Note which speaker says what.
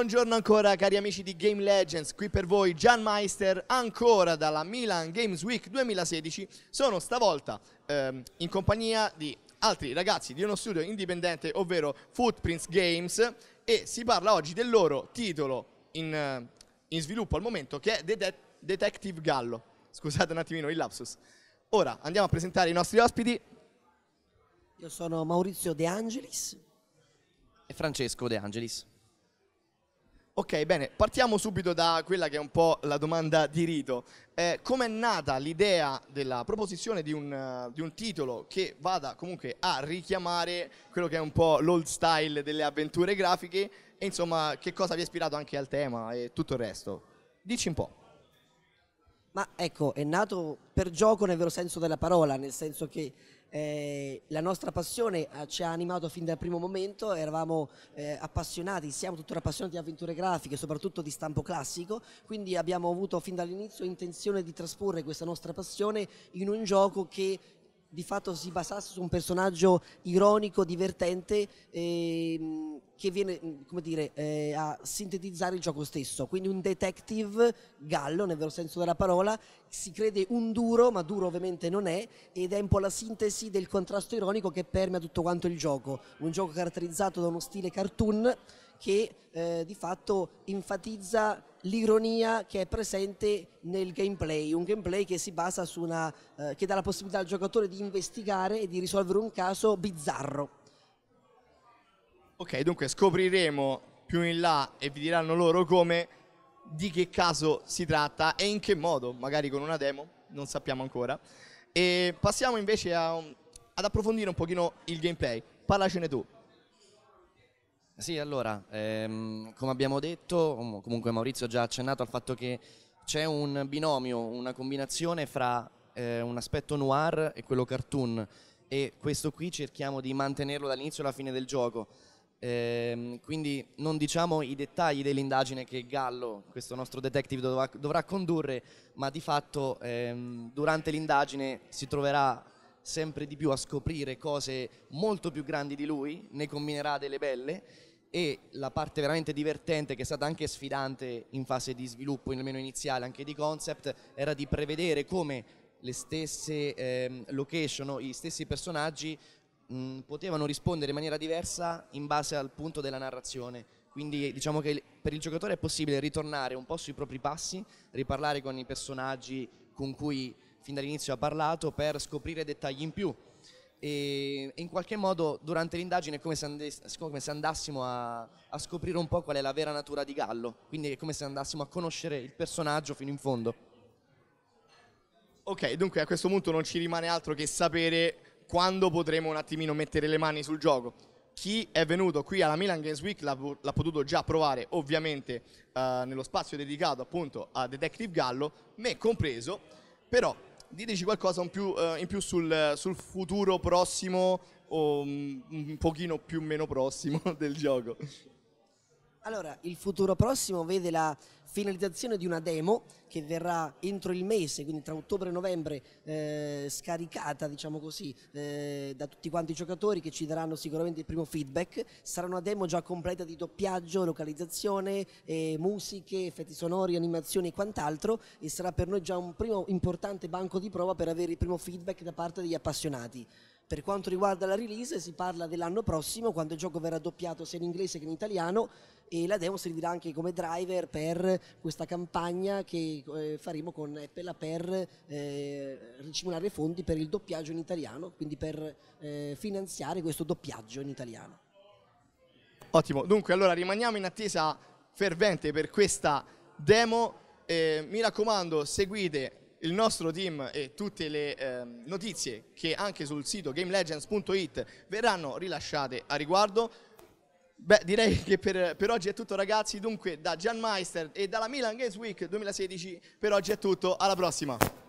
Speaker 1: Buongiorno ancora cari amici di Game Legends, qui per voi Gian Meister ancora dalla Milan Games Week 2016. Sono stavolta ehm, in compagnia di altri ragazzi di uno studio indipendente, ovvero Footprints Games e si parla oggi del loro titolo in, eh, in sviluppo al momento che è Det Detective Gallo. Scusate un attimino il lapsus. Ora andiamo a presentare i nostri ospiti. Io sono Maurizio De Angelis
Speaker 2: e Francesco De Angelis.
Speaker 1: Ok, bene, partiamo subito da quella che è un po' la domanda di rito. Eh, Come è nata l'idea della proposizione di un, uh, di un, titolo che vada comunque a richiamare quello che è un po' l'old style delle avventure
Speaker 3: grafiche e insomma che cosa vi ha ispirato anche al tema e tutto il resto? Dici un po'. Ma ecco, è nato per gioco nel vero senso della parola, nel senso che eh, la nostra passione eh, ci ha animato fin dal primo momento, eravamo eh, appassionati, siamo tuttora appassionati di avventure grafiche, soprattutto di stampo classico, quindi abbiamo avuto fin dall'inizio intenzione di trasporre questa nostra passione in un gioco che di fatto si basasse su un personaggio ironico, divertente. Ehm, che viene mm, dire, eh, a sintetizzare il gioco stesso, quindi un detective gallo nel vero senso della parola, si crede un duro, ma duro ovviamente non è, ed è un po' la sintesi del contrasto ironico che permea tutto quanto il gioco, un gioco caratterizzato da uno stile cartoon che eh, di fatto enfatizza l'ironia che è presente nel gameplay, un gameplay che si basa su una eh, che dà la possibilità al giocatore di investigare e di risolvere un caso bizzarro.
Speaker 1: Ok, dunque scopriremo più in là e vi diranno loro come, di che caso si tratta e in che modo, magari con una demo, non sappiamo ancora. E passiamo invece a, ad approfondire un pochino il gameplay. Parlacene tu.
Speaker 2: Sì, allora, ehm, come abbiamo detto, comunque Maurizio ha già accennato al fatto che c'è un binomio, una combinazione fra eh, un aspetto noir e quello cartoon e questo qui cerchiamo di mantenerlo dall'inizio alla fine del gioco Ehm, quindi non diciamo i dettagli dell'indagine che Gallo, questo nostro detective, dovrà, dovrà condurre, ma di fatto ehm, durante l'indagine si troverà sempre di più a scoprire cose molto più grandi di lui, ne combinerà delle belle e la parte veramente divertente che è stata anche sfidante in fase di sviluppo, almeno iniziale anche di concept, era di prevedere come le stesse ehm, location, gli stessi personaggi mh, mm, potevano rispondere in maniera diversa in base al punto della narrazione. Quindi diciamo che per il giocatore è possibile ritornare un po' sui propri passi, riparlare con i personaggi con cui fin dall'inizio ha parlato per scoprire dettagli in più. E in qualche modo durante l'indagine è come se, andassimo a, a scoprire un po' qual è la vera natura di Gallo, quindi è come se andassimo a conoscere il personaggio fino in fondo. Ok, dunque a questo punto non ci rimane altro che sapere
Speaker 1: quando potremo un attimino mettere le mani sul gioco. Chi è venuto qui alla Milan Games Week l'ha, l'ha potuto già provare ovviamente eh, nello spazio dedicato appunto a Detective Gallo, me compreso, però diteci qualcosa in più, eh, in più sul, sul, futuro prossimo o mm, un pochino più o meno prossimo del gioco.
Speaker 3: Allora, il futuro prossimo vede la finalizzazione di una demo che verrà entro il mese, quindi tra ottobre e novembre, eh, scaricata diciamo così, eh, da tutti quanti i giocatori che ci daranno sicuramente il primo feedback. Sarà una demo già completa di doppiaggio, localizzazione, eh, musiche, effetti sonori, animazioni e quant'altro e sarà per noi già un primo importante banco di prova per avere il primo feedback da parte degli appassionati. Per quanto riguarda la release si parla dell'anno prossimo quando il gioco verrà doppiato sia in inglese che in italiano e la demo servirà anche come driver per questa campagna che eh, faremo con Apple per eh, ricimolare fondi per il doppiaggio in italiano, quindi per eh, finanziare questo doppiaggio in italiano.
Speaker 1: Ottimo, dunque allora rimaniamo in attesa fervente per questa demo. Eh, mi raccomando, seguite il nostro team e tutte le eh, notizie che anche sul sito gamelegends.it verranno rilasciate a riguardo. Beh, direi che per, per, oggi è tutto ragazzi, dunque da Gian Meister e dalla Milan Games Week 2016 per oggi è tutto, alla prossima!